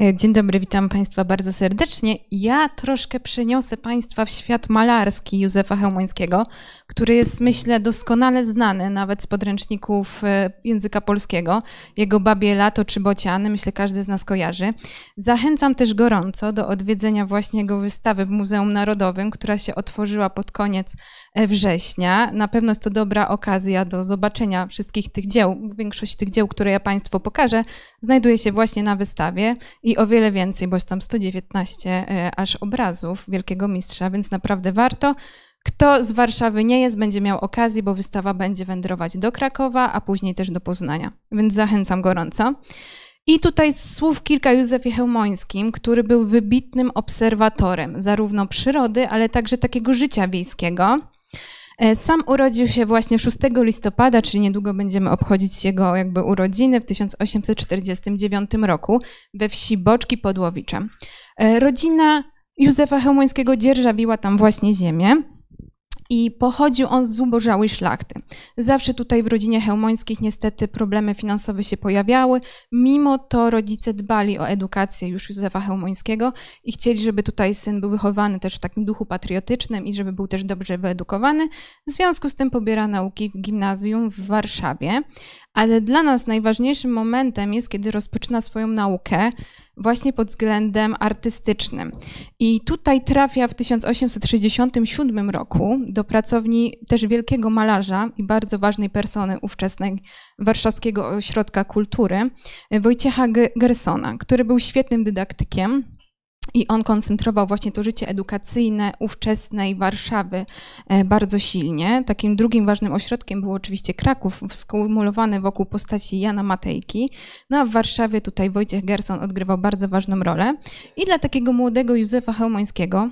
E, dzień dobry, witam Państwa bardzo serdecznie. Ja troszkę przeniosę Państwa w świat malarski Józefa Hełmońskiego, który jest, myślę, doskonale znany nawet z podręczników e, języka polskiego. Jego Babie Lato czy Bociany, myślę, każdy z nas kojarzy. Zachęcam też gorąco do odwiedzenia właśnie jego wystawy w Muzeum Narodowym, która się otworzyła pod koniec E, września. Na pewno jest to dobra okazja do zobaczenia wszystkich tych dzieł. Większość tych dzieł, które ja Państwu pokażę, znajduje się właśnie na wystawie i o wiele więcej, bo jest tam 119 e, aż obrazów Wielkiego Mistrza, więc naprawdę warto. Kto z Warszawy nie jest, będzie miał okazję, bo wystawa będzie wędrować do Krakowa, a później też do Poznania, więc zachęcam gorąco. I tutaj słów kilka Józefie Chełmońskim, który był wybitnym obserwatorem zarówno przyrody, ale także takiego życia wiejskiego. E, sam urodził się właśnie 6 listopada, czyli niedługo będziemy obchodzić jego jakby urodziny w 1849 roku we wsi Boczki Podłowicza. E, rodzina Józefa Chełmońskiego dzierżawiła tam właśnie ziemię i pochodził on z zubożałej szlachty. Zawsze tutaj w rodzinie hełmońskich niestety problemy finansowe się pojawiały, mimo to rodzice dbali o edukację już Józefa Hełmońskiego i chcieli, żeby tutaj syn był wychowany też w takim duchu patriotycznym i żeby był też dobrze wyedukowany. W związku z tym pobiera nauki w gimnazjum w Warszawie, ale dla nas najważniejszym momentem jest, kiedy rozpoczyna swoją naukę, właśnie pod względem artystycznym. I tutaj trafia w 1867 roku do pracowni też wielkiego malarza i bardzo ważnej persony ówczesnej Warszawskiego Ośrodka Kultury, Wojciecha Gersona, który był świetnym dydaktykiem i on koncentrował właśnie to życie edukacyjne ówczesnej Warszawy e, bardzo silnie. Takim drugim ważnym ośrodkiem był oczywiście Kraków, skumulowany wokół postaci Jana Matejki. No a w Warszawie tutaj Wojciech Gerson odgrywał bardzo ważną rolę. I dla takiego młodego Józefa Chełmońskiego,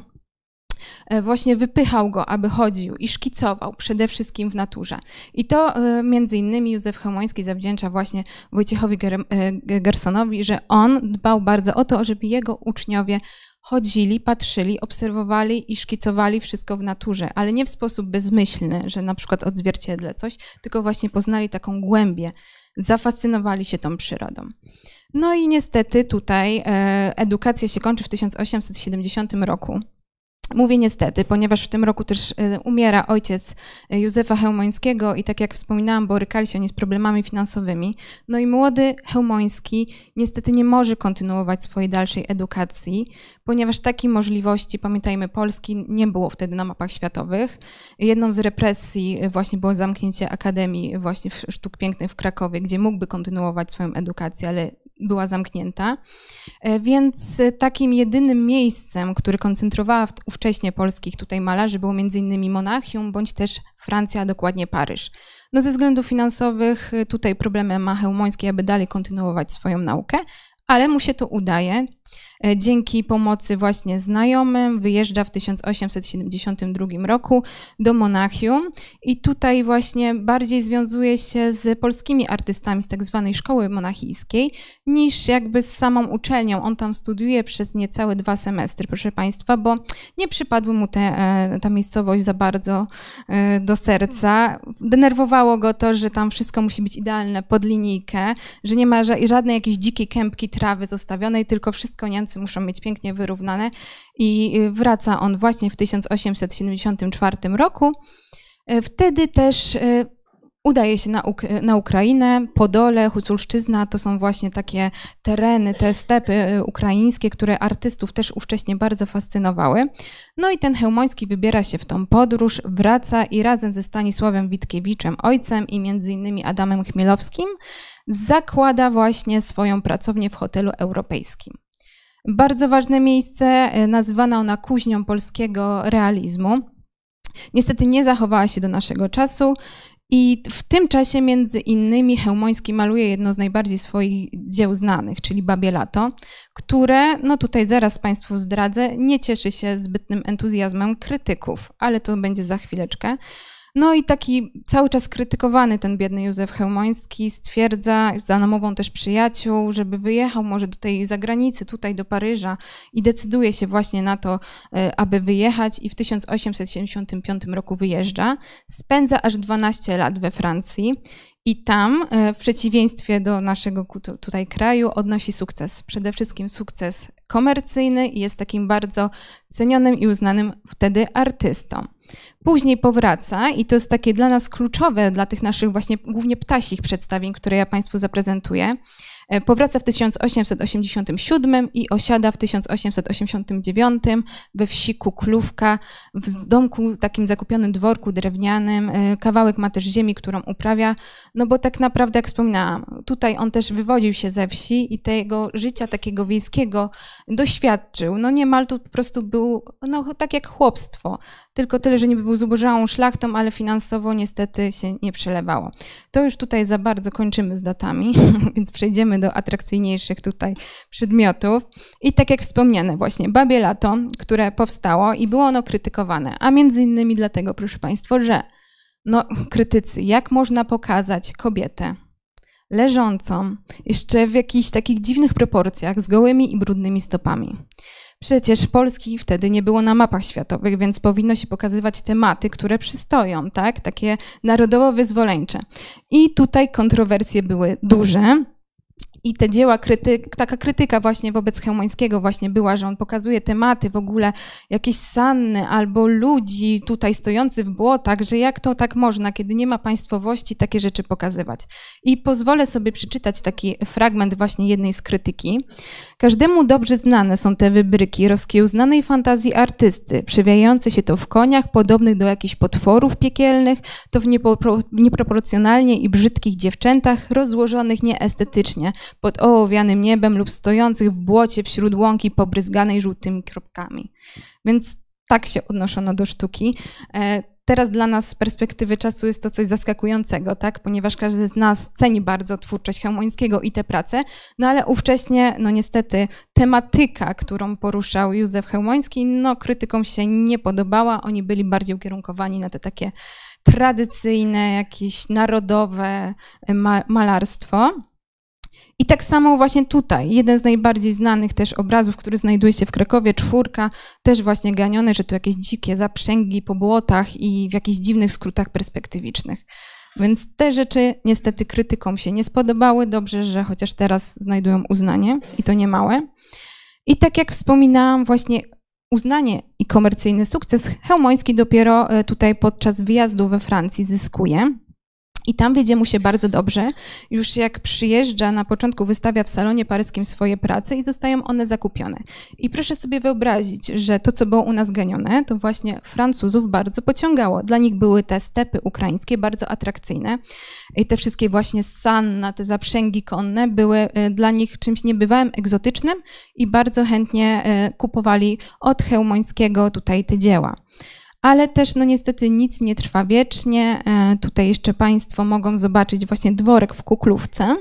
E, właśnie wypychał go, aby chodził i szkicował przede wszystkim w naturze. I to e, między innymi Józef Chełmoński zawdzięcza właśnie Wojciechowi e, Gersonowi, że on dbał bardzo o to, żeby jego uczniowie chodzili, patrzyli, obserwowali i szkicowali wszystko w naturze, ale nie w sposób bezmyślny, że na przykład odzwierciedlę coś, tylko właśnie poznali taką głębię, zafascynowali się tą przyrodą. No i niestety tutaj edukacja się kończy w 1870 roku. Mówię niestety, ponieważ w tym roku też y, umiera ojciec y, Józefa Hełmońskiego i tak jak wspominałam, borykali się oni z problemami finansowymi. No i młody Hełmoński niestety nie może kontynuować swojej dalszej edukacji, ponieważ takiej możliwości, pamiętajmy, Polski nie było wtedy na mapach światowych. Jedną z represji y, właśnie było zamknięcie Akademii właśnie Sztuk Pięknych w Krakowie, gdzie mógłby kontynuować swoją edukację, ale była zamknięta. E, więc e, takim jedynym miejscem, który koncentrowała ówcześnie polskich tutaj malarzy, było m.in. Monachium bądź też Francja, a dokładnie Paryż. No ze względów finansowych e, tutaj problemy ma Hełmoński, aby dalej kontynuować swoją naukę, ale mu się to udaje. E, dzięki pomocy właśnie znajomym wyjeżdża w 1872 roku do Monachium i tutaj właśnie bardziej związuje się z polskimi artystami z tak zwanej szkoły monachijskiej niż jakby z samą uczelnią. On tam studiuje przez niecałe dwa semestry, proszę Państwa, bo nie przypadły mu te, e, ta miejscowość za bardzo e, do serca. Denerwowało go to, że tam wszystko musi być idealne pod linijkę, że nie ma żadnej jakiejś dzikiej kępki trawy zostawionej, tylko wszystko Niemcy muszą mieć pięknie wyrównane i y, wraca on właśnie w 1874 roku. E, wtedy też y, udaje się na, Uk na Ukrainę, Podole, Huculszczyzna to są właśnie takie tereny, te stepy y, ukraińskie, które artystów też ówcześnie bardzo fascynowały. No i ten Hełmoński wybiera się w tą podróż, wraca i razem ze Stanisławem Witkiewiczem, ojcem i między innymi Adamem Chmielowskim zakłada właśnie swoją pracownię w hotelu europejskim. Bardzo ważne miejsce, e, nazywana ona kuźnią polskiego realizmu. Niestety nie zachowała się do naszego czasu i w tym czasie między innymi Hełmoński maluje jedno z najbardziej swoich dzieł znanych, czyli Babie Lato, które, no tutaj zaraz Państwu zdradzę, nie cieszy się zbytnym entuzjazmem krytyków, ale to będzie za chwileczkę. No i taki cały czas krytykowany ten biedny Józef Chełmoński stwierdza, za namową też przyjaciół, żeby wyjechał może do tej zagranicy, tutaj do Paryża i decyduje się właśnie na to, e, aby wyjechać i w 1875 roku wyjeżdża. Spędza aż 12 lat we Francji i tam, e, w przeciwieństwie do naszego tutaj kraju, odnosi sukces. Przede wszystkim sukces komercyjny i jest takim bardzo cenionym i uznanym wtedy artystą. Później powraca i to jest takie dla nas kluczowe, dla tych naszych właśnie głównie ptasich przedstawień, które ja Państwu zaprezentuję. E, powraca w 1887 i osiada w 1889 we wsi Kuklówka, w domku takim zakupionym dworku drewnianym. E, kawałek ma też ziemi, którą uprawia, no bo tak naprawdę, jak wspominałam, tutaj on też wywodził się ze wsi i tego życia takiego wiejskiego doświadczył. No niemal tu po prostu był był, no tak jak chłopstwo, tylko tyle, że niby był zubożałą szlachtą, ale finansowo niestety się nie przelewało. To już tutaj za bardzo kończymy z datami, więc przejdziemy do atrakcyjniejszych tutaj przedmiotów. I tak jak wspomniane właśnie, Babie Lato, które powstało i było ono krytykowane, a między innymi dlatego, proszę Państwa, że no krytycy, jak można pokazać kobietę leżącą, jeszcze w jakichś takich dziwnych proporcjach, z gołymi i brudnymi stopami. Przecież Polski wtedy nie było na mapach światowych, więc powinno się pokazywać tematy, które przystoją, tak? Takie narodowo-wyzwoleńcze. I tutaj kontrowersje były duże i te dzieła, taka krytyka właśnie wobec Chełmońskiego właśnie była, że on pokazuje tematy w ogóle jakieś sanny albo ludzi tutaj stojących w błotach, że jak to tak można, kiedy nie ma państwowości takie rzeczy pokazywać. I pozwolę sobie przeczytać taki fragment właśnie jednej z krytyki. Każdemu dobrze znane są te wybryki rozkiełznanej fantazji artysty, przewijające się to w koniach podobnych do jakichś potworów piekielnych, to w niepropor nieproporcjonalnie i brzydkich dziewczętach rozłożonych nieestetycznie, pod ołowianym niebem lub stojących w błocie wśród łąki pobryzganej żółtymi kropkami. Więc tak się odnoszono do sztuki. E, teraz dla nas z perspektywy czasu jest to coś zaskakującego, tak? ponieważ każdy z nas ceni bardzo twórczość Chełmońskiego i te prace, no ale ówcześnie, no niestety, tematyka, którą poruszał Józef Chełmoński, no krytykom się nie podobała, oni byli bardziej ukierunkowani na te takie tradycyjne, jakieś narodowe e, malarstwo. I tak samo właśnie tutaj, jeden z najbardziej znanych też obrazów, który znajduje się w Krakowie, czwórka, też właśnie ganiony, że tu jakieś dzikie zaprzęgi po błotach i w jakichś dziwnych skrótach perspektywicznych. Więc te rzeczy niestety krytykom się nie spodobały. Dobrze, że chociaż teraz znajdują uznanie i to niemałe. I tak jak wspominałam, właśnie uznanie i komercyjny sukces Hełmoński dopiero e, tutaj podczas wyjazdu we Francji zyskuje. I tam wiedzie mu się bardzo dobrze. Już jak przyjeżdża, na początku wystawia w salonie paryskim swoje prace i zostają one zakupione. I proszę sobie wyobrazić, że to, co było u nas genione, to właśnie Francuzów bardzo pociągało. Dla nich były te stepy ukraińskie bardzo atrakcyjne. I te wszystkie właśnie sanna, te zaprzęgi konne były e, dla nich czymś niebywałym, egzotycznym i bardzo chętnie e, kupowali od Hełmońskiego tutaj te dzieła ale też no niestety nic nie trwa wiecznie. E, tutaj jeszcze Państwo mogą zobaczyć właśnie dworek w Kuklówce.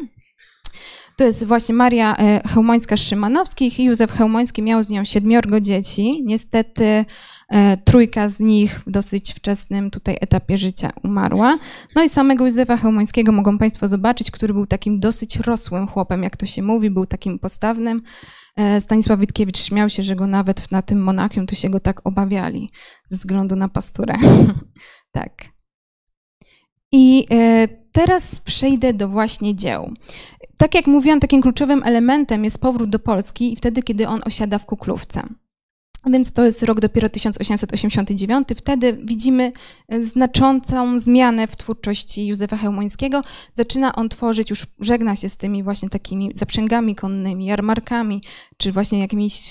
To jest właśnie Maria e, Hełmońska-Szymanowskich i Józef Hełmoński miał z nią siedmiorgo dzieci. Niestety E, trójka z nich w dosyć wczesnym tutaj etapie życia umarła. No i samego Józefa Chełmońskiego mogą Państwo zobaczyć, który był takim dosyć rosłym chłopem, jak to się mówi, był takim postawnym. E, Stanisław Witkiewicz śmiał się, że go nawet na tym Monachium to się go tak obawiali ze względu na pasturę. tak. I e, teraz przejdę do właśnie dzieł. Tak jak mówiłam, takim kluczowym elementem jest powrót do Polski i wtedy, kiedy on osiada w Kuklówce. Więc to jest rok dopiero 1889. Wtedy widzimy e, znaczącą zmianę w twórczości Józefa Hełmońskiego. Zaczyna on tworzyć, już żegna się z tymi właśnie takimi zaprzęgami konnymi, jarmarkami, czy właśnie jakimiś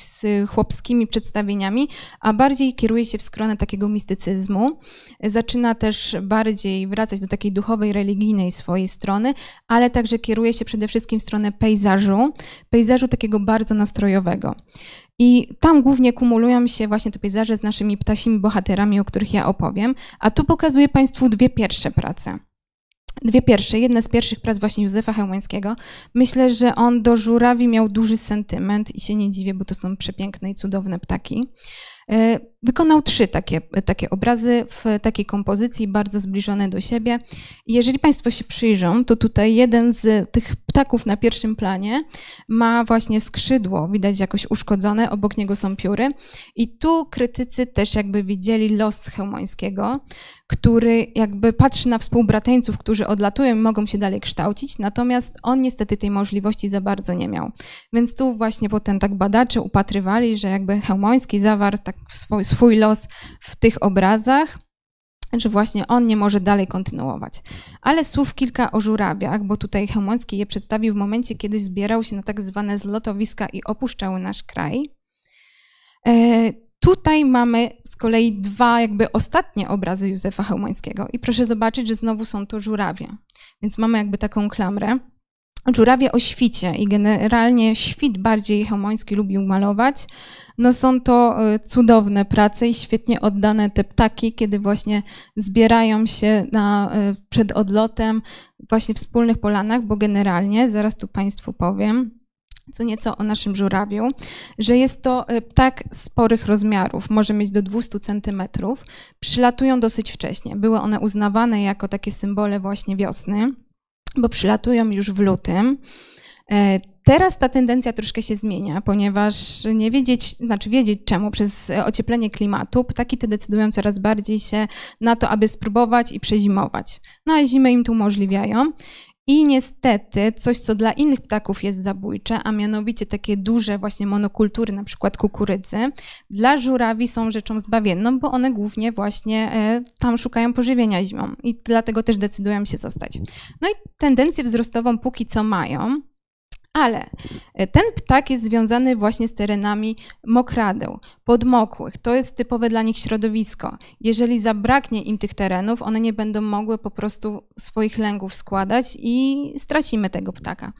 chłopskimi przedstawieniami, a bardziej kieruje się w stronę takiego mistycyzmu. E, zaczyna też bardziej wracać do takiej duchowej, religijnej swojej strony, ale także kieruje się przede wszystkim w stronę pejzażu, pejzażu takiego bardzo nastrojowego. I tam głównie kumulują się właśnie te pejzaże z naszymi ptasimi bohaterami, o których ja opowiem. A tu pokazuję Państwu dwie pierwsze prace. Dwie pierwsze, jedna z pierwszych prac właśnie Józefa Hełmańskiego. Myślę, że on do żurawi miał duży sentyment i się nie dziwię, bo to są przepiękne i cudowne ptaki. Y, Wykonał trzy takie, takie obrazy w takiej kompozycji, bardzo zbliżone do siebie. I jeżeli Państwo się przyjrzą, to tutaj jeden z tych ptaków na pierwszym planie ma właśnie skrzydło, widać jakoś uszkodzone, obok niego są pióry. I tu krytycy też jakby widzieli los Chełmońskiego, który jakby patrzy na współbrateńców, którzy odlatują i mogą się dalej kształcić, natomiast on niestety tej możliwości za bardzo nie miał. Więc tu właśnie potem tak badacze upatrywali, że jakby Chełmoński zawarł tak w swój swój los w tych obrazach, że właśnie on nie może dalej kontynuować. Ale słów kilka o żurawiach, bo tutaj Chełmoński je przedstawił w momencie, kiedy zbierał się na tak zwane zlotowiska i opuszczały nasz kraj. E, tutaj mamy z kolei dwa jakby ostatnie obrazy Józefa Chełmońskiego i proszę zobaczyć, że znowu są to żurawie. Więc mamy jakby taką klamrę. Żurawie o świcie i generalnie świt bardziej Chełmoński lubił malować. No są to e, cudowne prace i świetnie oddane te ptaki, kiedy właśnie zbierają się na, e, przed odlotem właśnie w wspólnych polanach, bo generalnie, zaraz tu Państwu powiem, co nieco o naszym żurawiu, że jest to e, ptak sporych rozmiarów, może mieć do 200 centymetrów. Przylatują dosyć wcześnie. Były one uznawane jako takie symbole właśnie wiosny bo przylatują już w lutym. E, teraz ta tendencja troszkę się zmienia, ponieważ nie wiedzieć, znaczy wiedzieć czemu, przez ocieplenie klimatu ptaki te decydują coraz bardziej się na to, aby spróbować i przezimować. No a zimy im to umożliwiają. I niestety coś, co dla innych ptaków jest zabójcze, a mianowicie takie duże właśnie monokultury, na przykład kukurydzy, dla żurawi są rzeczą zbawienną, bo one głównie właśnie e, tam szukają pożywienia zimą i dlatego też decydują się zostać. No i tendencję wzrostową póki co mają, ale e, ten ptak jest związany właśnie z terenami mokradeł, podmokłych. To jest typowe dla nich środowisko. Jeżeli zabraknie im tych terenów, one nie będą mogły po prostu swoich lęgów składać i stracimy tego ptaka.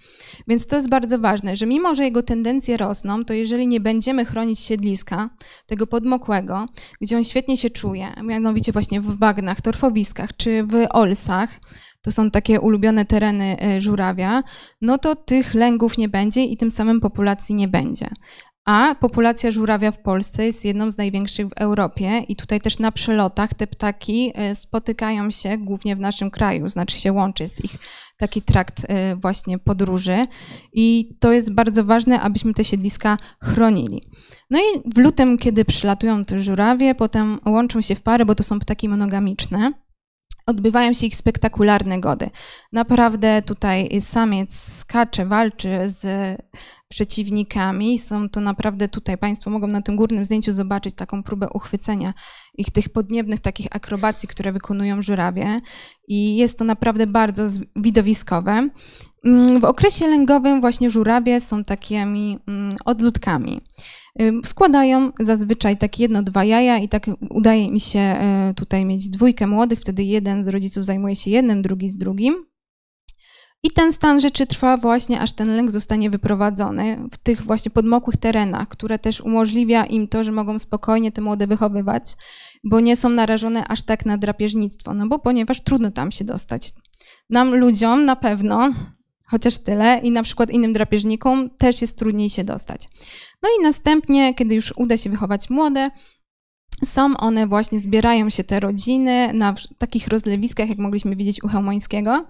Więc to jest bardzo ważne, że mimo, że jego tendencje rosną, to jeżeli nie będziemy chronić siedliska, tego podmokłego, gdzie on świetnie się czuje, mianowicie właśnie w bagnach, torfowiskach czy w olsach, to są takie ulubione tereny e, żurawia, no to tych lęgów nie będzie i tym samym populacji nie będzie. A populacja żurawia w Polsce jest jedną z największych w Europie i tutaj też na przelotach te ptaki e, spotykają się głównie w naszym kraju, znaczy się łączy z ich taki trakt e, właśnie podróży i to jest bardzo ważne, abyśmy te siedliska chronili. No i w lutym, kiedy przylatują te żurawie, potem łączą się w pary, bo to są ptaki monogamiczne, odbywają się ich spektakularne gody. Naprawdę tutaj samiec skacze, walczy z przeciwnikami. Są to naprawdę tutaj, Państwo mogą na tym górnym zdjęciu zobaczyć taką próbę uchwycenia ich tych podniebnych takich akrobacji, które wykonują żurawie i jest to naprawdę bardzo widowiskowe. Mm, w okresie lęgowym właśnie żurawie są takimi mm, odludkami. Składają zazwyczaj tak jedno, dwa jaja i tak udaje mi się e, tutaj mieć dwójkę młodych, wtedy jeden z rodziców zajmuje się jednym, drugi z drugim. I ten stan rzeczy trwa właśnie, aż ten lęk zostanie wyprowadzony w tych właśnie podmokłych terenach, które też umożliwia im to, że mogą spokojnie te młode wychowywać, bo nie są narażone aż tak na drapieżnictwo, no bo ponieważ trudno tam się dostać. Nam ludziom na pewno, chociaż tyle, i na przykład innym drapieżnikom też jest trudniej się dostać. No i następnie, kiedy już uda się wychować młode, są one właśnie, zbierają się te rodziny na takich rozlewiskach, jak mogliśmy widzieć u Hełmońskiego.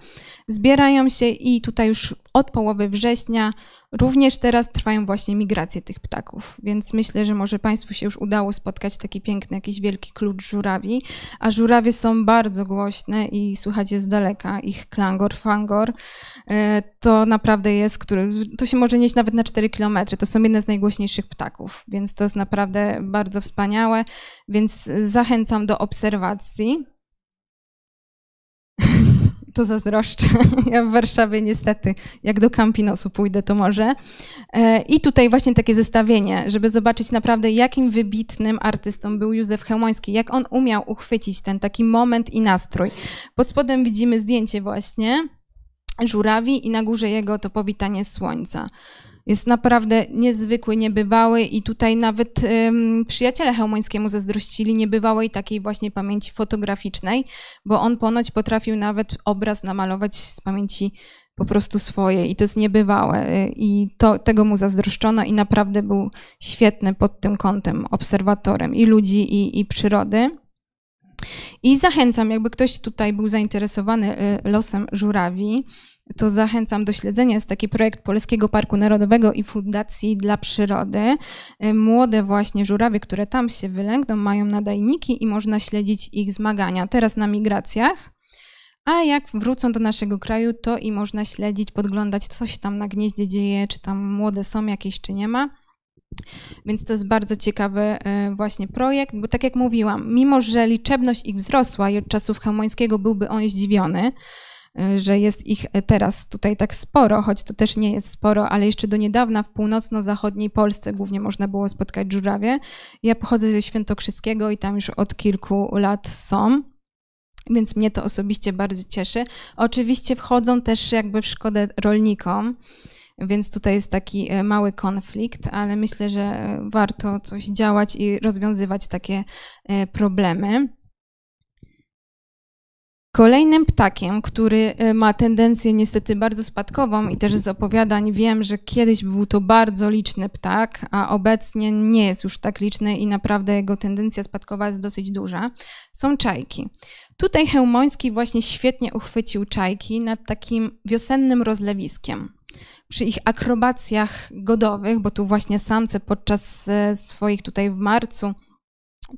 Zbierają się i tutaj już od połowy września Również teraz trwają właśnie migracje tych ptaków, więc myślę, że może Państwu się już udało spotkać taki piękny, jakiś wielki klucz żurawi, a żurawie są bardzo głośne i słuchacie z daleka ich klangor, fangor. E, to naprawdę jest, który, to się może nieść nawet na 4 km. To są jedne z najgłośniejszych ptaków, więc to jest naprawdę bardzo wspaniałe, więc zachęcam do obserwacji to zazdroszczę. Ja w Warszawie niestety, jak do Campinosu pójdę, to może. E, I tutaj właśnie takie zestawienie, żeby zobaczyć naprawdę, jakim wybitnym artystą był Józef Chełmoński, jak on umiał uchwycić ten taki moment i nastrój. Pod spodem widzimy zdjęcie właśnie żurawi i na górze jego to powitanie słońca jest naprawdę niezwykły, niebywały i tutaj nawet ym, przyjaciele Hełmońskiemu zazdrościli niebywałej takiej właśnie pamięci fotograficznej, bo on ponoć potrafił nawet obraz namalować z pamięci po prostu swoje i to jest niebywałe y, i to, tego mu zazdroszczono i naprawdę był świetny pod tym kątem obserwatorem i ludzi i, i przyrody. I zachęcam, jakby ktoś tutaj był zainteresowany y, losem żurawi, to zachęcam do śledzenia. Jest taki projekt Polskiego Parku Narodowego i Fundacji dla Przyrody. Y, młode właśnie żurawie, które tam się wylęgną, mają nadajniki i można śledzić ich zmagania. Teraz na migracjach. A jak wrócą do naszego kraju, to i można śledzić, podglądać, co się tam na gnieździe dzieje, czy tam młode są jakieś, czy nie ma. Więc to jest bardzo ciekawy y, właśnie projekt, bo tak jak mówiłam, mimo że liczebność ich wzrosła i od czasów Chełmońskiego byłby on zdziwiony, Y, że jest ich y, teraz tutaj tak sporo, choć to też nie jest sporo, ale jeszcze do niedawna w północno-zachodniej Polsce głównie można było spotkać żurawie. Ja pochodzę ze Świętokrzyskiego i tam już od kilku lat są więc mnie to osobiście bardzo cieszy. Oczywiście wchodzą też jakby w szkodę rolnikom, więc tutaj jest taki y, mały konflikt, ale myślę, że warto coś działać i rozwiązywać takie problemy. Kolejnym ptakiem, który y, ma tendencję niestety bardzo spadkową i też z opowiadań wiem, że kiedyś był to bardzo liczny ptak, a obecnie nie jest już tak liczny i naprawdę jego tendencja spadkowa jest dosyć duża, są czajki. Tutaj Hełmoński właśnie świetnie uchwycił czajki nad takim wiosennym rozlewiskiem. Przy ich akrobacjach godowych, bo tu właśnie samce podczas y, swoich tutaj w marcu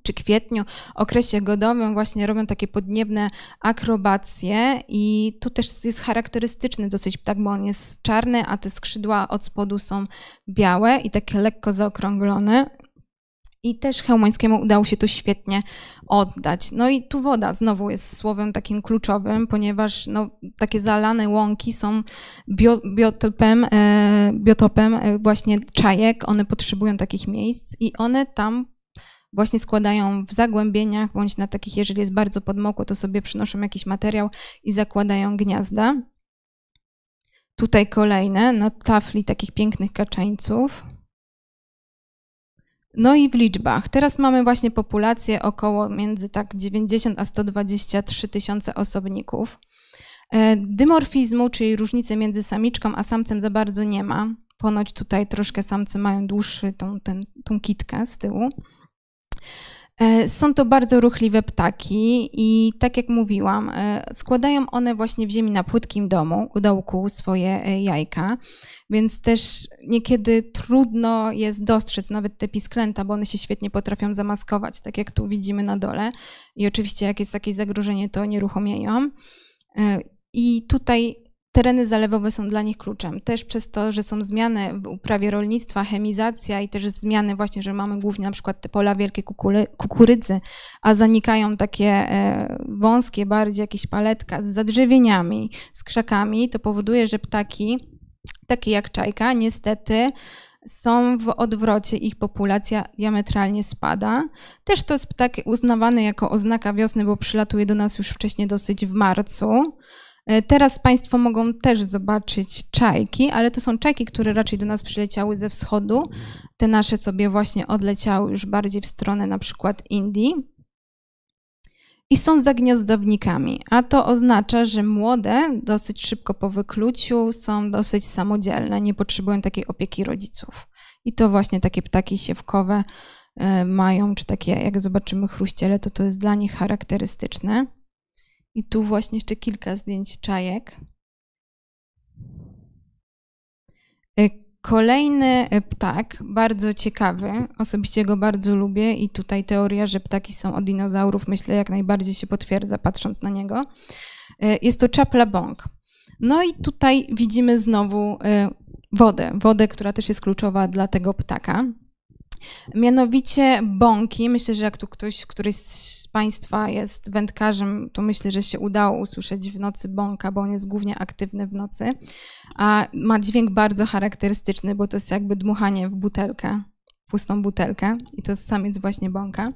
czy kwietniu, okresie godowym właśnie robią takie podniebne akrobacje i tu też jest charakterystyczny dosyć ptak, bo on jest czarny, a te skrzydła od spodu są białe i takie lekko zaokrąglone. I też Hełmańskiemu udało się to świetnie oddać. No i tu woda znowu jest słowem takim kluczowym, ponieważ no, takie zalane łąki są bio, biotopem, e, biotopem e, właśnie czajek. One potrzebują takich miejsc i one tam właśnie składają w zagłębieniach, bądź na takich, jeżeli jest bardzo podmokło, to sobie przynoszą jakiś materiał i zakładają gniazda. Tutaj kolejne na tafli takich pięknych kaczeńców. No i w liczbach. Teraz mamy właśnie populację około między tak 90 a 123 tysiące osobników. E, dymorfizmu, czyli różnicy między samiczką a samcem za bardzo nie ma. Ponoć tutaj troszkę samce mają dłuższy tą, ten, tą kitkę z tyłu. E, są to bardzo ruchliwe ptaki i tak jak mówiłam, e, składają one właśnie w ziemi na płytkim domu, u dołku swoje e, jajka, więc też niekiedy trudno jest dostrzec nawet te pisklęta, bo one się świetnie potrafią zamaskować, tak jak tu widzimy na dole. I oczywiście jak jest jakieś zagrożenie, to nieruchomieją. I tutaj Tereny zalewowe są dla nich kluczem. Też przez to, że są zmiany w uprawie rolnictwa, chemizacja i też zmiany właśnie, że mamy głównie na przykład te pola wielkiej kukurydzy, a zanikają takie e, wąskie bardziej jakieś paletka z zadrzewieniami, z krzakami, to powoduje, że ptaki, takie jak czajka, niestety są w odwrocie, ich populacja diametralnie spada. Też to jest ptak uznawany jako oznaka wiosny, bo przylatuje do nas już wcześniej dosyć w marcu. E, teraz Państwo mogą też zobaczyć czajki, ale to są czajki, które raczej do nas przyleciały ze wschodu. Te nasze sobie właśnie odleciały już bardziej w stronę na przykład Indii. I są zagniozdownikami, a to oznacza, że młode dosyć szybko po wykluciu są dosyć samodzielne, nie potrzebują takiej opieki rodziców. I to właśnie takie ptaki siewkowe e, mają, czy takie, jak zobaczymy, chruściele, to to jest dla nich charakterystyczne. I tu właśnie jeszcze kilka zdjęć czajek. E, kolejny e, ptak, bardzo ciekawy, osobiście go bardzo lubię i tutaj teoria, że ptaki są od dinozaurów, myślę, jak najbardziej się potwierdza, patrząc na niego. E, jest to czapla bąk. No i tutaj widzimy znowu wodę, wodę, która też jest kluczowa dla tego ptaka. Mianowicie bąki. Myślę, że jak tu ktoś, któryś z Państwa jest wędkarzem, to myślę, że się udało usłyszeć w nocy bąka, bo on jest głównie aktywny w nocy. A ma dźwięk bardzo charakterystyczny, bo to jest jakby dmuchanie w butelkę, pustą butelkę. I to jest samiec właśnie bąka.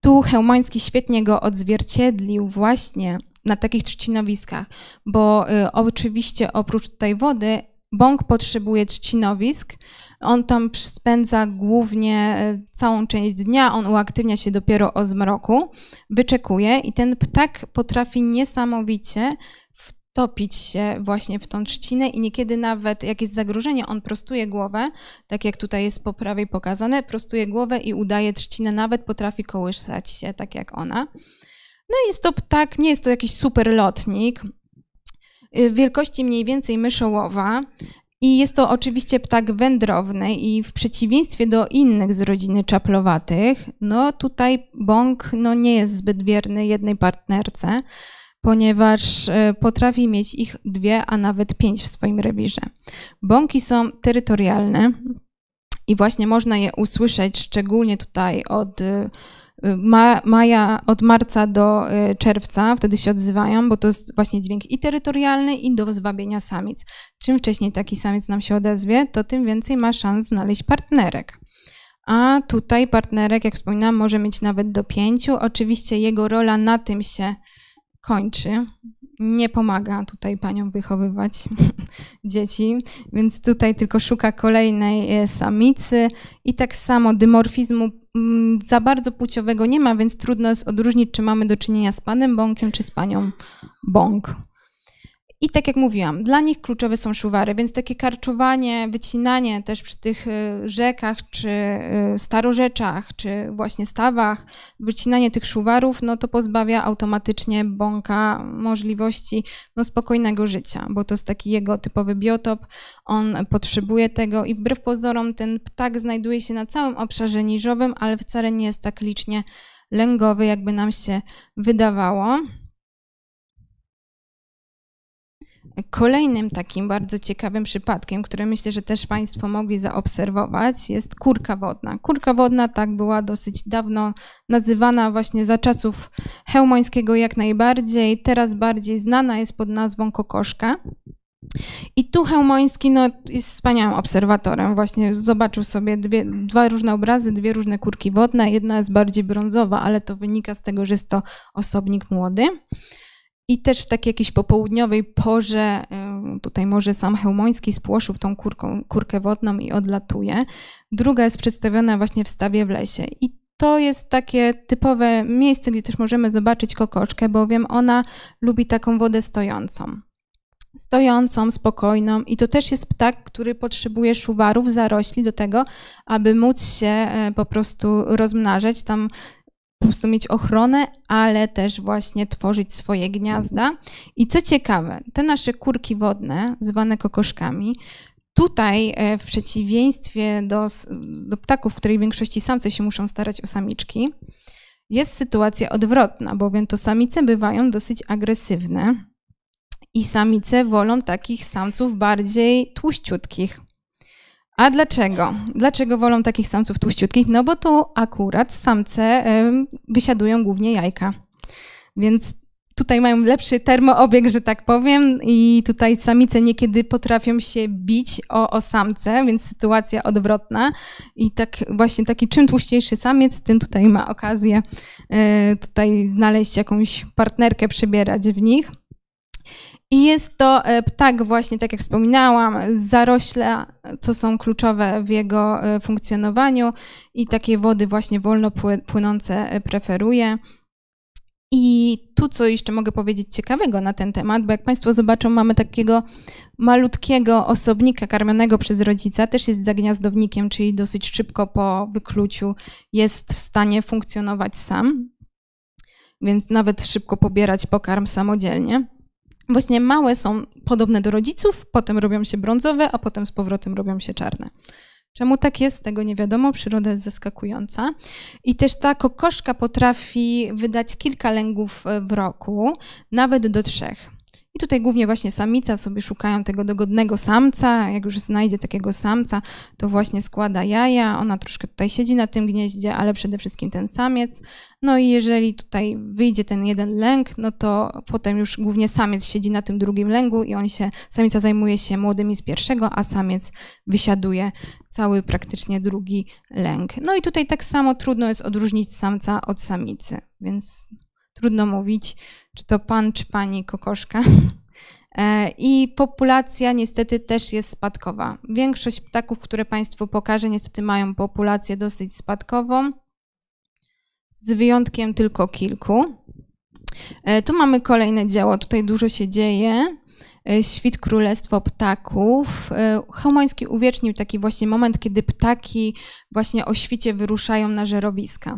Tu Hełmański świetnie go odzwierciedlił właśnie na takich trzcinowiskach, bo y, oczywiście oprócz tej wody Bąk potrzebuje trzcinowisk. On tam spędza głównie e, całą część dnia, on uaktywnia się dopiero o zmroku, wyczekuje i ten ptak potrafi niesamowicie wtopić się właśnie w tą trzcinę i niekiedy nawet jak jest zagrożenie, on prostuje głowę, tak jak tutaj jest po prawej pokazane, prostuje głowę i udaje trzcinę, nawet potrafi kołysać się tak jak ona. No i jest to ptak, nie jest to jakiś super lotnik, Y, wielkości mniej więcej myszołowa. I jest to oczywiście ptak wędrowny i w przeciwieństwie do innych z rodziny czaplowatych, no tutaj bąk no nie jest zbyt wierny jednej partnerce, ponieważ y, potrafi mieć ich dwie, a nawet pięć w swoim rewirze. Bąki są terytorialne i właśnie można je usłyszeć szczególnie tutaj od y, ma, maja, od marca do y, czerwca, wtedy się odzywają, bo to jest właśnie dźwięk i terytorialny, i do zwabienia samic. Czym wcześniej taki samiec nam się odezwie, to tym więcej ma szans znaleźć partnerek. A tutaj partnerek, jak wspominałam, może mieć nawet do pięciu. Oczywiście jego rola na tym się kończy, nie pomaga tutaj paniom wychowywać dzieci, więc tutaj tylko szuka kolejnej e, samicy i tak samo dymorfizmu mm, za bardzo płciowego nie ma, więc trudno jest odróżnić, czy mamy do czynienia z panem bąkiem, czy z panią bąk. I tak jak mówiłam, dla nich kluczowe są szuwary, więc takie karczowanie, wycinanie też przy tych y, rzekach, czy y, starorzeczach, czy właśnie stawach, wycinanie tych szuwarów, no to pozbawia automatycznie bąka możliwości no, spokojnego życia, bo to jest taki jego typowy biotop, on potrzebuje tego i wbrew pozorom ten ptak znajduje się na całym obszarze niżowym, ale wcale nie jest tak licznie lęgowy, jakby nam się wydawało. Kolejnym takim bardzo ciekawym przypadkiem, który myślę, że też Państwo mogli zaobserwować, jest kurka wodna. Kurka wodna tak była dosyć dawno nazywana właśnie za czasów hełmońskiego jak najbardziej. Teraz bardziej znana jest pod nazwą kokoszka. I tu Hełmoński no, jest wspaniałym obserwatorem. Właśnie zobaczył sobie dwie, dwa różne obrazy, dwie różne kurki wodne. Jedna jest bardziej brązowa, ale to wynika z tego, że jest to osobnik młody. I też w takiej jakiejś popołudniowej porze, y, tutaj może sam Hełmoński spłoszył tą kurką, kurkę wodną i odlatuje. Druga jest przedstawiona właśnie w stawie w lesie. I to jest takie typowe miejsce, gdzie też możemy zobaczyć kokoczkę, bowiem ona lubi taką wodę stojącą. Stojącą, spokojną, i to też jest ptak, który potrzebuje szuwarów, zarośli do tego, aby móc się e, po prostu rozmnażać. Tam po prostu mieć ochronę, ale też właśnie tworzyć swoje gniazda. I co ciekawe, te nasze kurki wodne, zwane kokoszkami, Tutaj, e, w przeciwieństwie do, do ptaków, w której większości samce się muszą starać o samiczki, jest sytuacja odwrotna, bowiem to samice bywają dosyć agresywne i samice wolą takich samców bardziej tłuściutkich. A dlaczego? Dlaczego wolą takich samców tłuściutkich? No bo tu akurat samce wysiadują głównie jajka. Więc tutaj mają lepszy termoobieg, że tak powiem, i tutaj samice niekiedy potrafią się bić o, o samce, więc sytuacja odwrotna. I tak właśnie taki czym tłuściejszy samiec, tym tutaj ma okazję y, tutaj znaleźć jakąś partnerkę, przebierać w nich. I jest to e, ptak właśnie, tak jak wspominałam, zarośla, co są kluczowe w jego e, funkcjonowaniu i takie wody właśnie wolno płynące e, preferuje. I tu co jeszcze mogę powiedzieć ciekawego na ten temat, bo jak Państwo zobaczą, mamy takiego malutkiego osobnika karmionego przez rodzica, też jest zagniazdownikiem, czyli dosyć szybko po wykluciu jest w stanie funkcjonować sam, więc nawet szybko pobierać pokarm samodzielnie właśnie małe są podobne do rodziców, potem robią się brązowe, a potem z powrotem robią się czarne. Czemu tak jest, tego nie wiadomo, przyroda jest zaskakująca. I też ta kokoszka potrafi wydać kilka lęgów e, w roku, nawet do trzech. I tutaj głównie właśnie samica sobie szukają tego dogodnego samca. Jak już znajdzie takiego samca, to właśnie składa jaja. Ona troszkę tutaj siedzi na tym gnieździe, ale przede wszystkim ten samiec. No i jeżeli tutaj wyjdzie ten jeden lęk, no to potem już głównie samiec siedzi na tym drugim lęgu i on się, samica zajmuje się młodymi z pierwszego, a samiec wysiaduje cały praktycznie drugi lęk. No i tutaj tak samo trudno jest odróżnić samca od samicy, więc trudno mówić, czy to pan, czy pani kokoszka. E, I populacja niestety też jest spadkowa. Większość ptaków, które Państwu pokażę, niestety mają populację dosyć spadkową, z wyjątkiem tylko kilku. E, tu mamy kolejne dzieło, tutaj dużo się dzieje. E, Świt Królestwo Ptaków. Chełmoński uwiecznił taki właśnie moment, kiedy ptaki właśnie o świcie wyruszają na żerowiska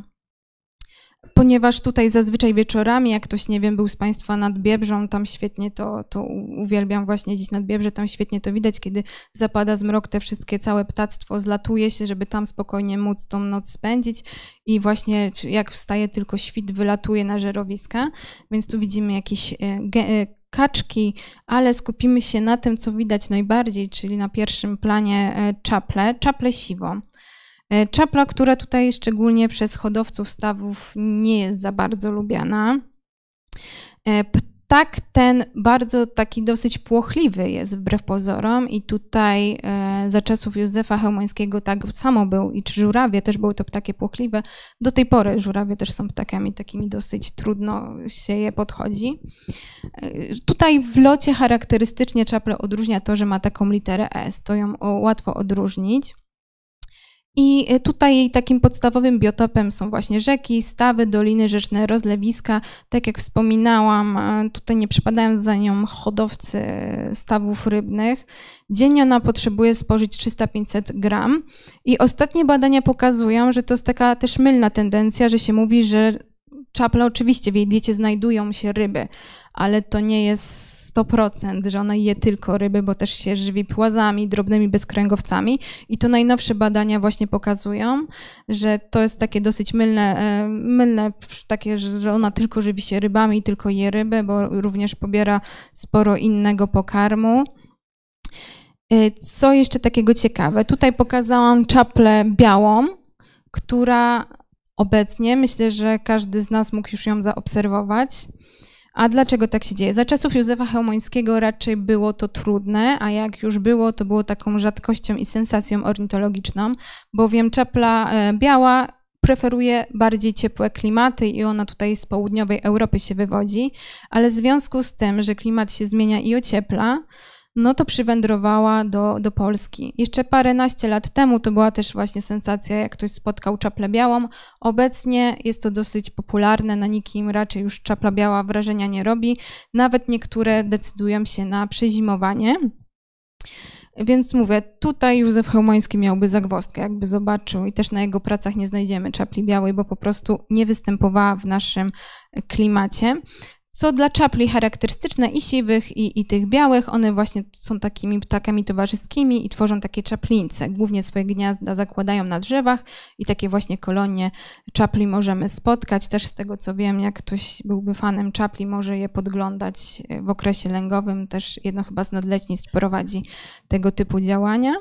ponieważ tutaj zazwyczaj wieczorami, jak ktoś, nie wiem, był z Państwa nad Biebrzą, tam świetnie to, to uwielbiam właśnie dziś nad Biebrze, tam świetnie to widać, kiedy zapada zmrok, te wszystkie całe ptactwo zlatuje się, żeby tam spokojnie móc tą noc spędzić i właśnie jak wstaje tylko świt, wylatuje na żerowiska, więc tu widzimy jakieś e, e, kaczki, ale skupimy się na tym, co widać najbardziej, czyli na pierwszym planie e, czaple, czaple siwo. E, Czapla, która tutaj szczególnie przez hodowców stawów nie jest za bardzo lubiana. E, ptak ten bardzo taki dosyć płochliwy jest wbrew pozorom i tutaj e, za czasów Józefa Hełmańskiego tak samo był i czy żurawie też były to ptaki płochliwe. Do tej pory żurawie też są ptakami takimi dosyć trudno się je podchodzi. Tutaj w locie charakterystycznie czaple odróżnia to, że ma taką literę S, to ją łatwo odróżnić. I e, tutaj takim podstawowym biotopem są właśnie rzeki, stawy, doliny rzeczne, rozlewiska. Tak jak wspominałam, e, tutaj nie przypadają za nią hodowcy stawów rybnych. Dziennie ona potrzebuje spożyć 300-500 gram. I ostatnie badania pokazują, że to jest taka też mylna tendencja, że się mówi, że czaple oczywiście w jej diecie znajdują się ryby, ale to nie jest 100%, że ona je tylko ryby, bo też się żywi płazami, drobnymi bezkręgowcami i to najnowsze badania właśnie pokazują, że to jest takie dosyć mylne, e, mylne takie, że ona tylko żywi się rybami i tylko je ryby, bo również pobiera sporo innego pokarmu. E, co jeszcze takiego ciekawe? Tutaj pokazałam czaplę białą, która obecnie. Myślę, że każdy z nas mógł już ją zaobserwować. A dlaczego tak się dzieje? Za czasów Józefa Chełmońskiego raczej było to trudne, a jak już było, to było taką rzadkością i sensacją ornitologiczną, bowiem czapla e, biała preferuje bardziej ciepłe klimaty i ona tutaj z południowej Europy się wywodzi, ale w związku z tym, że klimat się zmienia i ociepla, no to przywędrowała do, do Polski. Jeszcze paręnaście lat temu to była też właśnie sensacja, jak ktoś spotkał czaplę białą. Obecnie jest to dosyć popularne, na nikim raczej już czapla biała wrażenia nie robi. Nawet niektóre decydują się na przezimowanie. Więc mówię, tutaj Józef Hełmoński miałby zagwozdkę, jakby zobaczył i też na jego pracach nie znajdziemy czapli białej, bo po prostu nie występowała w naszym klimacie co dla czapli charakterystyczne i siwych, i, i tych białych. One właśnie są takimi ptakami towarzyskimi i tworzą takie czaplince. Głównie swoje gniazda zakładają na drzewach i takie właśnie kolonie czapli możemy spotkać. Też z tego co wiem, jak ktoś byłby fanem czapli, może je podglądać e, w okresie lęgowym. Też jedno chyba z nadleśnictw prowadzi tego typu działania.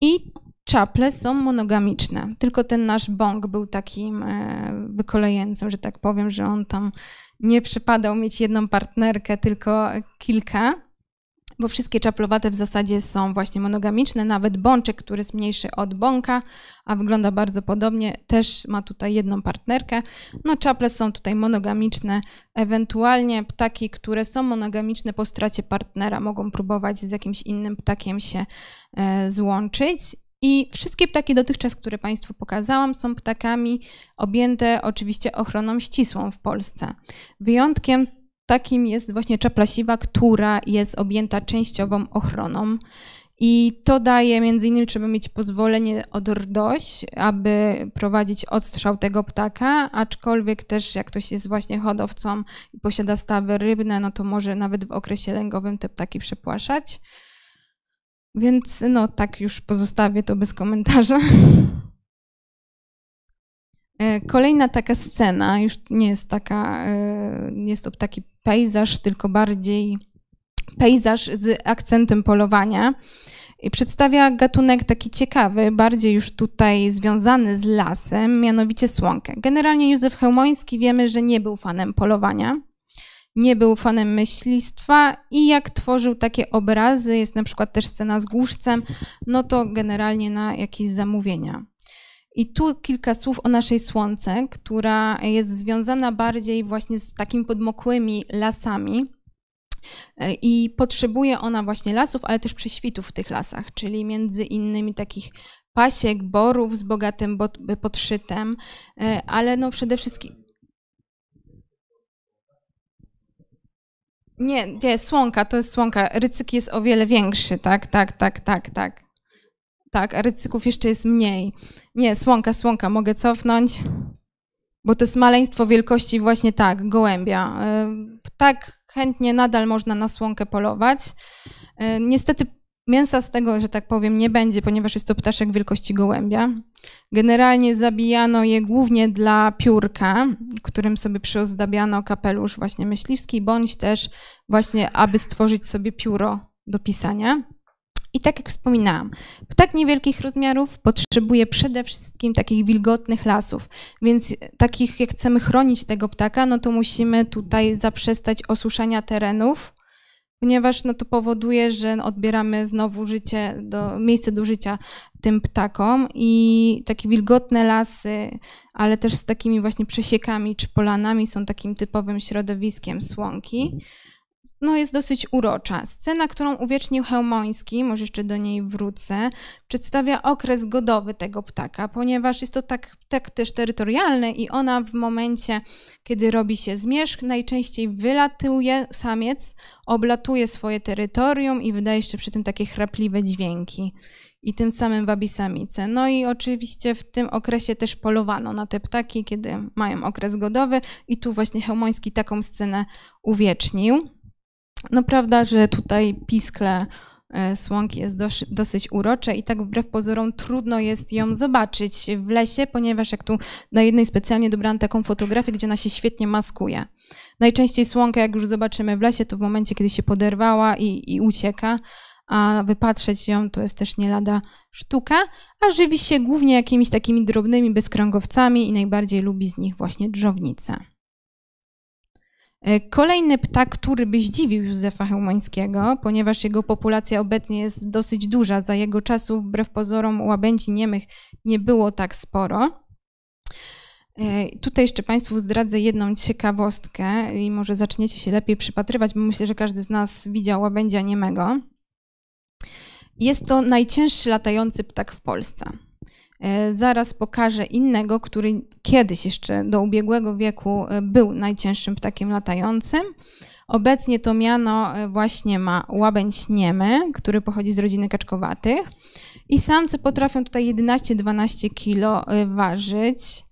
I czaple są monogamiczne. Tylko ten nasz bąk był takim e, wykolejeńcem, że tak powiem, że on tam nie przypadał mieć jedną partnerkę, tylko kilka. Bo wszystkie czaplowate w zasadzie są właśnie monogamiczne, nawet bączek, który jest mniejszy od bąka, a wygląda bardzo podobnie, też ma tutaj jedną partnerkę. No, czaple są tutaj monogamiczne, ewentualnie ptaki, które są monogamiczne po stracie partnera, mogą próbować z jakimś innym ptakiem się e, złączyć i wszystkie ptaki dotychczas, które Państwu pokazałam, są ptakami objęte oczywiście ochroną ścisłą w Polsce. Wyjątkiem takim jest właśnie czaplasiwa, która jest objęta częściową ochroną. I to daje, między innymi trzeba mieć pozwolenie od RDOŚ, aby prowadzić odstrzał tego ptaka, aczkolwiek też jak ktoś jest właśnie hodowcą i posiada stawy rybne, no to może nawet w okresie lęgowym te ptaki przepłaszać. Więc no tak już pozostawię to bez komentarza. E, kolejna taka scena, już nie jest taka, e, nie jest to taki pejzaż, tylko bardziej pejzaż z akcentem polowania. I przedstawia gatunek taki ciekawy, bardziej już tutaj związany z lasem, mianowicie słonkę. Generalnie Józef Chełmoński wiemy, że nie był fanem polowania nie był fanem myślistwa i jak tworzył takie obrazy, jest na przykład też scena z głuszcem, no to generalnie na jakieś zamówienia. I tu kilka słów o naszej słońce, która jest związana bardziej właśnie z takimi podmokłymi lasami. I potrzebuje ona właśnie lasów, ale też prześwitów w tych lasach, czyli między innymi takich pasiek, borów z bogatym podszytem, e, ale no przede wszystkim Nie, nie, słonka, to jest słonka. Rycyk jest o wiele większy, tak, tak, tak, tak, tak. Tak, a rycyków jeszcze jest mniej. Nie, słonka, słonka, mogę cofnąć? Bo to jest maleństwo wielkości właśnie tak, gołębia. E, tak chętnie nadal można na słonkę polować. E, niestety Mięsa z tego, że tak powiem, nie będzie, ponieważ jest to ptaszek wielkości gołębia. Generalnie zabijano je głównie dla piórka, którym sobie przyozdabiano kapelusz właśnie myśliwski, bądź też właśnie, aby stworzyć sobie pióro do pisania. I tak jak wspominałam, ptak niewielkich rozmiarów potrzebuje przede wszystkim takich wilgotnych lasów, więc takich jak chcemy chronić tego ptaka, no to musimy tutaj zaprzestać osuszania terenów, ponieważ no to powoduje, że odbieramy znowu życie, do, miejsce do życia tym ptakom i takie wilgotne lasy, ale też z takimi właśnie przesiekami czy polanami są takim typowym środowiskiem słonki no, jest dosyć urocza. Scena, którą uwiecznił Hełmoński, może jeszcze do niej wrócę, przedstawia okres godowy tego ptaka, ponieważ jest to tak, tak też terytorialne i ona w momencie, kiedy robi się zmierzch, najczęściej wylatuje samiec, oblatuje swoje terytorium i wydaje jeszcze przy tym takie chrapliwe dźwięki i tym samym wabi samice. No i oczywiście w tym okresie też polowano na te ptaki, kiedy mają okres godowy i tu właśnie Hełmoński taką scenę uwiecznił. No prawda, że tutaj piskle e, słonki jest dosyć urocze i tak wbrew pozorom trudno jest ją zobaczyć w lesie, ponieważ jak tu na jednej specjalnie dobrałam taką fotografię, gdzie ona się świetnie maskuje. Najczęściej słonkę, jak już zobaczymy w lesie, to w momencie, kiedy się poderwała i, i ucieka, a wypatrzeć ją to jest też nie lada sztuka, a żywi się głównie jakimiś takimi drobnymi bezkrągowcami i najbardziej lubi z nich właśnie drżownice. E, kolejny ptak, który by zdziwił Józefa Hełmańskiego, ponieważ jego populacja obecnie jest dosyć duża, za jego czasów, wbrew pozorom łabędzi niemych nie było tak sporo. E, tutaj jeszcze Państwu zdradzę jedną ciekawostkę i może zaczniecie się lepiej przypatrywać, bo myślę, że każdy z nas widział łabędzia niemego. Jest to najcięższy latający ptak w Polsce. E, zaraz pokażę innego, który kiedyś jeszcze do ubiegłego wieku e, był najcięższym ptakiem latającym. Obecnie to miano e, właśnie ma łabędź niemy, który pochodzi z rodziny kaczkowatych. I samce potrafią tutaj 11-12 kilo ważyć.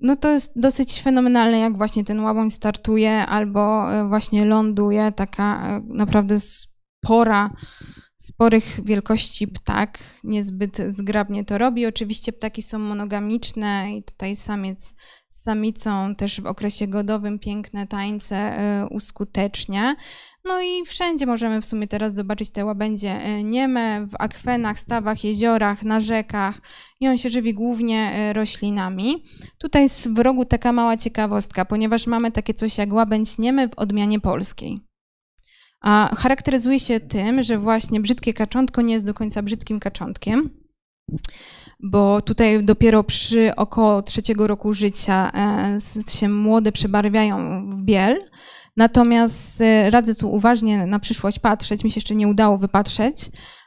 No to jest dosyć fenomenalne, jak właśnie ten łabędź startuje albo właśnie ląduje, taka naprawdę spora sporych wielkości ptak niezbyt zgrabnie to robi. Oczywiście ptaki są monogamiczne i tutaj samiec z samicą też w okresie godowym piękne tańce e, uskutecznia. No i wszędzie możemy w sumie teraz zobaczyć te łabędzie e, nieme w akwenach, stawach, jeziorach, na rzekach i on się żywi głównie e, roślinami. Tutaj jest w rogu taka mała ciekawostka, ponieważ mamy takie coś jak łabędź niemy w odmianie polskiej a charakteryzuje się tym, że właśnie brzydkie kaczątko nie jest do końca brzydkim kaczątkiem, bo tutaj dopiero przy około trzeciego roku życia e, się młode przebarwiają w biel. Natomiast e, radzę tu uważnie na przyszłość patrzeć, mi się jeszcze nie udało wypatrzeć,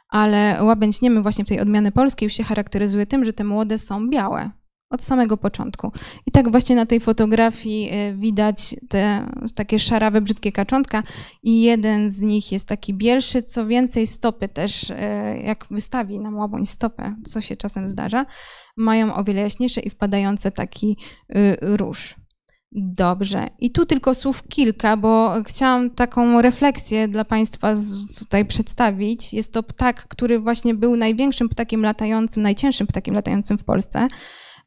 ale łabędź niemy właśnie w tej odmiany polskiej już się charakteryzuje tym, że te młode są białe od samego początku. I tak właśnie na tej fotografii y, widać te takie szarawe, brzydkie kaczątka i jeden z nich jest taki bielszy, co więcej stopy też, y, jak wystawi nam łabądź stopę, co się czasem zdarza, mają o wiele jaśniejsze i wpadające taki y, róż. Dobrze. I tu tylko słów kilka, bo chciałam taką refleksję dla Państwa tutaj przedstawić. Jest to ptak, który właśnie był największym ptakiem latającym, najcięższym ptakiem latającym w Polsce.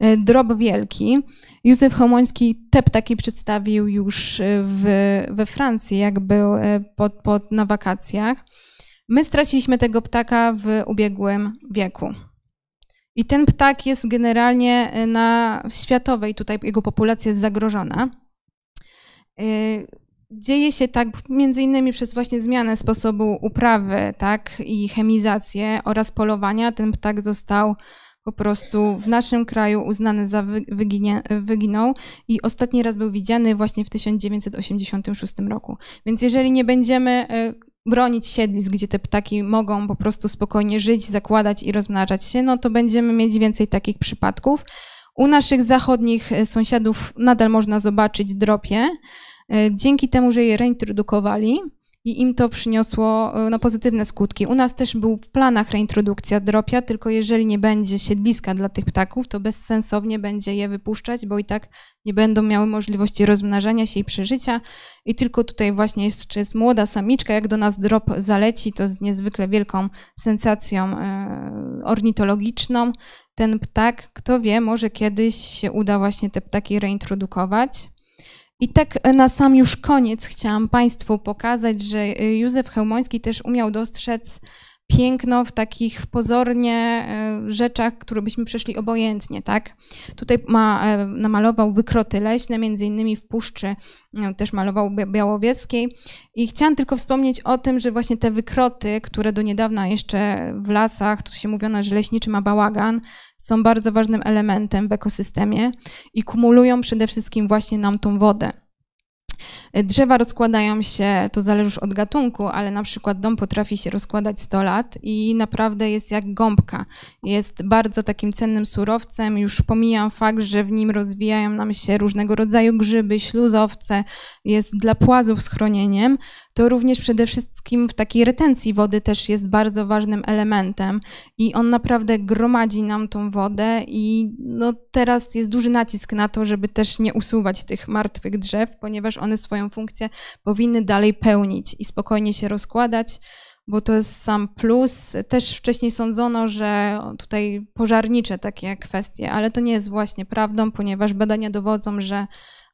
E, Drob wielki. Józef Homoński tep taki przedstawił już e, w, we Francji, jak był e, pod, pod, na wakacjach. My straciliśmy tego ptaka w ubiegłym wieku. I ten ptak jest generalnie na światowej, tutaj jego populacja jest zagrożona. Dzieje się tak między innymi przez właśnie zmianę sposobu uprawy, tak, i chemizację oraz polowania. Ten ptak został po prostu w naszym kraju uznany za wyginie, wyginął i ostatni raz był widziany właśnie w 1986 roku. Więc jeżeli nie będziemy e, bronić siedlisk, gdzie te ptaki mogą po prostu spokojnie żyć, zakładać i rozmnażać się, no to będziemy mieć więcej takich przypadków. U naszych zachodnich e, sąsiadów nadal można zobaczyć dropie. E, dzięki temu, że je reintrodukowali, i im to przyniosło e, no, pozytywne skutki. U nas też był w planach reintrodukcja dropia, tylko jeżeli nie będzie siedliska dla tych ptaków, to bezsensownie będzie je wypuszczać, bo i tak nie będą miały możliwości rozmnażania się i przeżycia. I tylko tutaj właśnie jest, jest młoda samiczka, jak do nas drop zaleci, to z niezwykle wielką sensacją e, ornitologiczną. Ten ptak, kto wie, może kiedyś się uda właśnie te ptaki reintrodukować. I tak e, na sam już koniec chciałam Państwu pokazać, że e, Józef Chełmoński też umiał dostrzec piękno w takich pozornie e, rzeczach, które byśmy przeszli obojętnie, tak? Tutaj ma, e, namalował wykroty leśne, między innymi w Puszczy, e, też malował Białowieskiej i chciałam tylko wspomnieć o tym, że właśnie te wykroty, które do niedawna jeszcze w lasach, tu się mówiono, że leśniczy ma bałagan, są bardzo ważnym elementem w ekosystemie i kumulują przede wszystkim właśnie nam tą wodę. Y, drzewa rozkładają się, to zależy już od gatunku, ale na przykład dom potrafi się rozkładać 100 lat i naprawdę jest jak gąbka. Jest bardzo takim cennym surowcem, już pomijam fakt, że w nim rozwijają nam się różnego rodzaju grzyby, śluzowce, jest dla płazów schronieniem. To również przede wszystkim w takiej retencji wody też jest bardzo ważnym elementem i on naprawdę gromadzi nam tą wodę i no teraz jest duży nacisk na to, żeby też nie usuwać tych martwych drzew, ponieważ one one swoją funkcję powinny dalej pełnić i spokojnie się rozkładać, bo to jest sam plus. Też wcześniej sądzono, że tutaj pożarnicze takie kwestie, ale to nie jest właśnie prawdą, ponieważ badania dowodzą, że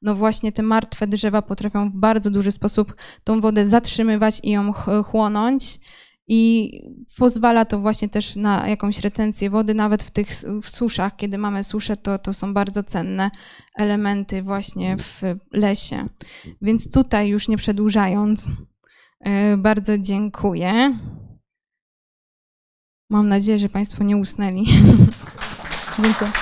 no właśnie te martwe drzewa potrafią w bardzo duży sposób tą wodę zatrzymywać i ją chłonąć i pozwala to właśnie też na jakąś retencję wody, nawet w tych w suszach, kiedy mamy suszę, to, to są bardzo cenne elementy właśnie mhm. w lesie. Więc tutaj już nie przedłużając, y, bardzo dziękuję. Mam nadzieję, że Państwo nie usnęli. dziękuję.